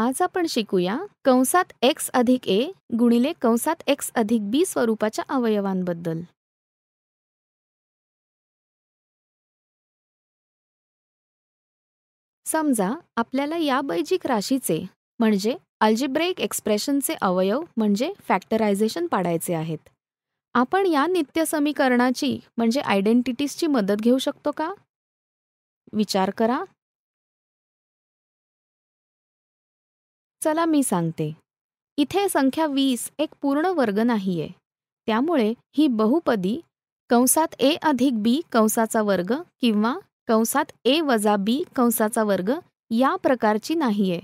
आज आपण शिकूया कंसात एक्स अधिक ए गुणिले कंसात एक्स अधिक बी स्वरूपाच्या अवयवांबद्दल समजा आपल्याला या बैजिक राशीचे म्हणजे अल्जिब्रेक एक्सप्रेशनचे अवयव म्हणजे फॅक्टरायझेशन पाडायचे आहेत आपण या नित्यसमीकरणाची म्हणजे आयडेंटिटीजची मदत घेऊ शकतो का विचार करा चला मी सांगते इथे संख्या वीस एक पूर्ण वर्ग नाहीये त्यामुळे ही बहुपदी कंसात ए अधिक बी कंसाचा वर्ग किंवा कंसात ए वजा बी कंसाचा वर्ग या प्रकारची नाहीये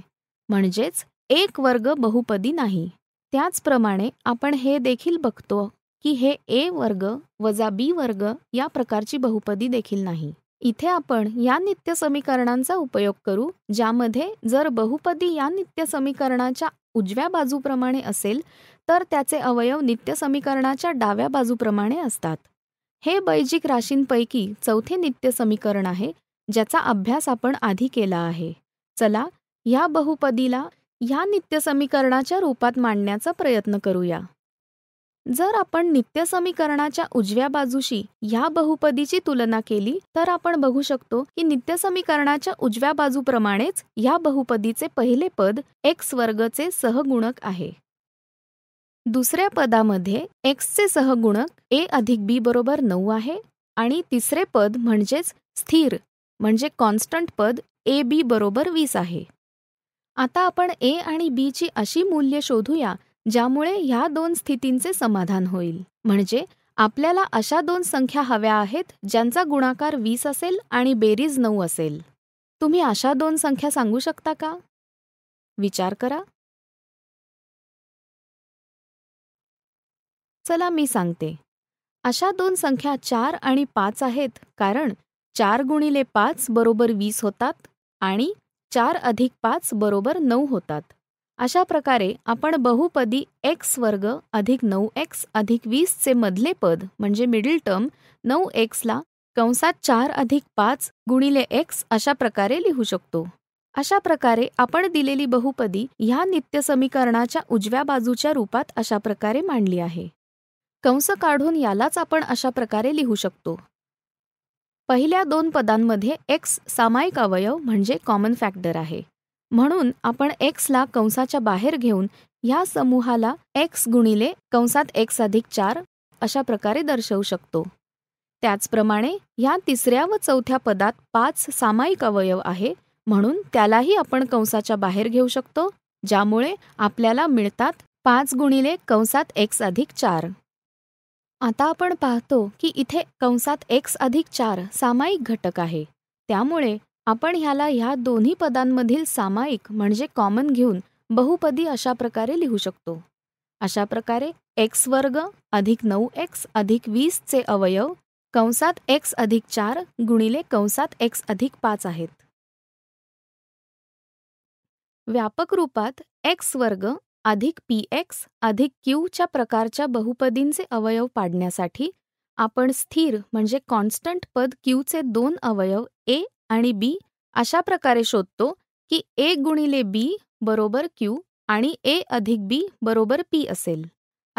म्हणजेच एक वर्ग बहुपदी नाही त्याचप्रमाणे आपण हे देखील बघतो की हे ए वर्ग वजा बी वर्ग या प्रकारची बहुपदी देखील नाही इथे आपण या नित्य समीकरणांचा उपयोग करू ज्यामध्ये जर बहुपदी या नित्य समीकरणाच्या उजव्या बाजूप्रमाणे असेल तर त्याचे अवयव नित्य समीकरणाच्या डाव्या बाजूप्रमाणे असतात हे बैजिक राशींपैकी चौथे नित्य समीकरण आहे ज्याचा अभ्यास आपण आधी केला आहे चला या बहुपदीला या नित्य समीकरणाच्या रूपात मांडण्याचा प्रयत्न करूया जर आपण समीकरणाच्या उजव्या बाजूशी ह्या बहुपदीची तुलना केली तर आपण बघू शकतो की समीकरणाच्या उजव्या बाजूप्रमाणेच ह्या बहुपदीचे पहिले पद एक्स वर्गचे सहगुणक आहे दुसऱ्या पदामध्ये एक्सचे सहगुणक ए अधिक बी बरोबर नऊ आहे आणि तिसरे पद म्हणजेच स्थिर म्हणजे कॉन्स्टंट पद ए बी बरोबर वीस आहे आता आपण ए आणि बीची अशी मूल्य शोधूया ज्यामुळे ह्या दोन स्थितींचे समाधान होईल म्हणजे आपल्याला अशा दोन संख्या हव्या आहेत ज्यांचा गुणाकार वीस असेल आणि बेरीज नऊ असेल तुम्ही अशा दोन संख्या सांगू शकता का विचार करा चला मी सांगते अशा दोन संख्या चार आणि पाच आहेत कारण चार गुणिले पाच बरोबर वीस होतात आणि चार अधिक पाच बरोबर नऊ होतात अशा प्रकारे आपण बहुपदी एक्स वर्ग अधिक नऊ एक्स अधिक वीसचे मधले पद म्हणजे मिडिल टर्म नऊ एक्सला कंसात चार अधिक पाच गुणिले एक्स अशा प्रकारे लिहू शकतो अशा प्रकारे आपण दिलेली बहुपदी ह्या समीकरणाच्या उजव्या बाजूच्या रूपात अशा प्रकारे मांडली आहे कंस काढून यालाच आपण अशा प्रकारे लिहू शकतो पहिल्या दोन पदांमध्ये एक्स सामायिक अवयव म्हणजे कॉमन फॅक्टर आहे म्हणून आपण एक्सला कंसाच्या बाहेर घेऊन ह्या समूहाला एक्स गुणिले कंसात एक्स अधिक चार अशा प्रकारे दर्शवू शकतो त्याचप्रमाणे ह्या तिसऱ्या व चौथ्या पदात पाच सामायिक अवयव आहे म्हणून त्यालाही आपण कंसाच्या बाहेर घेऊ शकतो ज्यामुळे आपल्याला मिळतात पाच गुणिले कंसात एक्स अधिक चार आता आपण पाहतो की इथे कंसात एक्स अधिक चार सामायिक घटक आहे त्यामुळे आपण ह्याला ह्या दोन्ही पदांमधील सामायिक म्हणजे कॉमन घेऊन बहुपदी अशा प्रकारे लिहू शकतो अशा प्रकारे एक्स वर्ग अधिक नऊ एक्स अधिक चे अवयव कंसात एक्स अधिक चार गुणिले कंसात एक्स अधिक पाच आहेत व्यापक रूपात एक्स वर्ग अधिक पी एक्स अधिक क्यूच्या प्रकारच्या बहुपदींचे अवयव पाडण्यासाठी आपण स्थिर म्हणजे कॉन्स्टंट पद क्यूचे दोन अवयव ए आणि बी अशा प्रकारे शोधतो की ए गुणिले बी बरोबर क्यू आणि ए अधिक बी बरोबर पी असेल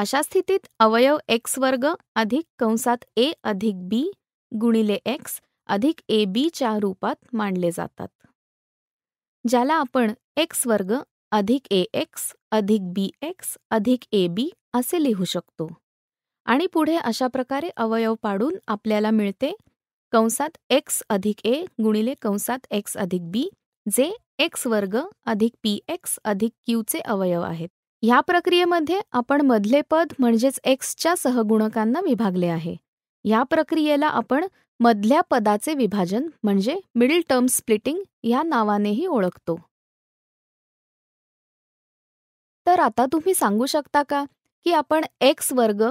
अशा स्थितीत अवयव एक्स वर्ग अधिक कंसात ए अधिक बी गुणिले एक्स अधिक ए बीच्या रूपात मांडले जातात ज्याला आपण एक्स वर्ग अधिक ए एक्स अधिक बी एक्स अधिक ए बी असे लिहू शकतो आणि पुढे अशा प्रकारे अवयव पाडून आपल्याला मिळते कंसात एक्स अधिक ए गुणिले कंसात एक्स अधिक बी जे एक्स वर्ग अधिक पी एक्स अधिक क्यूचे अवयव आहेत ह्या प्रक्रियेमध्ये आपण मधले पद म्हणजेच एक्सच्या सहगुणकांना विभागले आहे या प्रक्रियेला आपण मधल्या पदाचे विभाजन म्हणजे मिडल टर्म स्प्लिटिंग या नावानेही ओळखतो तर आता तुम्ही सांगू शकता का की आपण एक्स वर्ग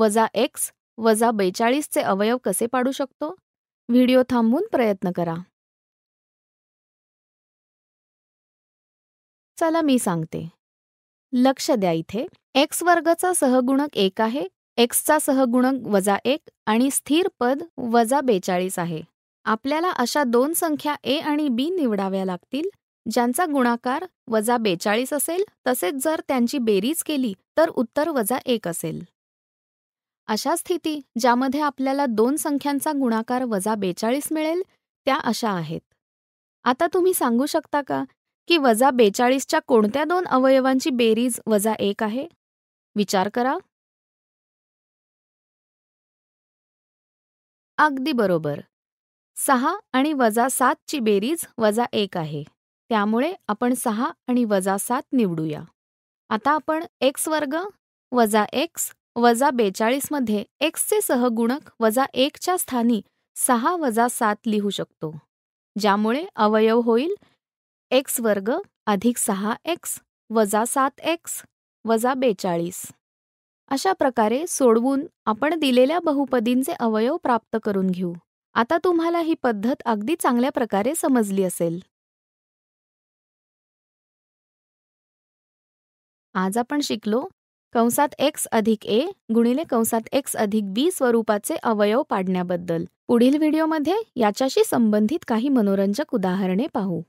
वजा एक्स वजा बेचाळीसचे अवयव कसे पाडू शकतो व्हिडिओ थांबवून प्रयत्न करा चला मी सांगते लक्ष द्या इथे एक्स वर्गचा सहगुणक एक आहे एक्सचा सहगुणक वजा एक आणि स्थिर पद वजा बेचाळीस आहे आपल्याला अशा दोन संख्या ए आणि बी निवडाव्या लागतील ज्यांचा गुणाकार वजा बेचाळीस असेल तसेच जर त्यांची बेरीज केली तर उत्तर वजा एक असेल अशा स्थिती ज्यामध्ये आपल्याला दोन संख्यांचा गुणाकार वजा बेचाळीस मिळेल त्या अशा आहेत आता तुम्ही सांगू शकता का की वजा बेचाळीसच्या कोणत्या दोन अवयवांची बेरीज वजा एक आहे विचार करा अगदी बरोबर सहा आणि वजा सातची बेरीज वजा एक आहे त्यामुळे आपण सहा आणि वजा सात निवडूया आता आपण एक्स वर्ग वजा एक्स वजा बेचाळीसमध्ये एक्सचे सहगुणक वजा एकच्या स्थानी सहा वजा सात लिहू शकतो ज्यामुळे अवयव होईल एक्स वर्ग अधिक सहा एक्स वजा सात एक्स वजा बेचाळीस अशा प्रकारे सोडवून आपण दिलेल्या बहुपदींचे अवयव प्राप्त करून घेऊ आता तुम्हाला ही पद्धत अगदी चांगल्या प्रकारे समजली असेल आज आपण शिकलो कंसात एक्स अधिक ए गुणिले कंसात एक्स अधिक बी स्वरूपाचे अवयव पाडण्याबद्दल पुढील व्हिडिओमध्ये याच्याशी संबंधित काही मनोरंजक उदाहरणे पाहू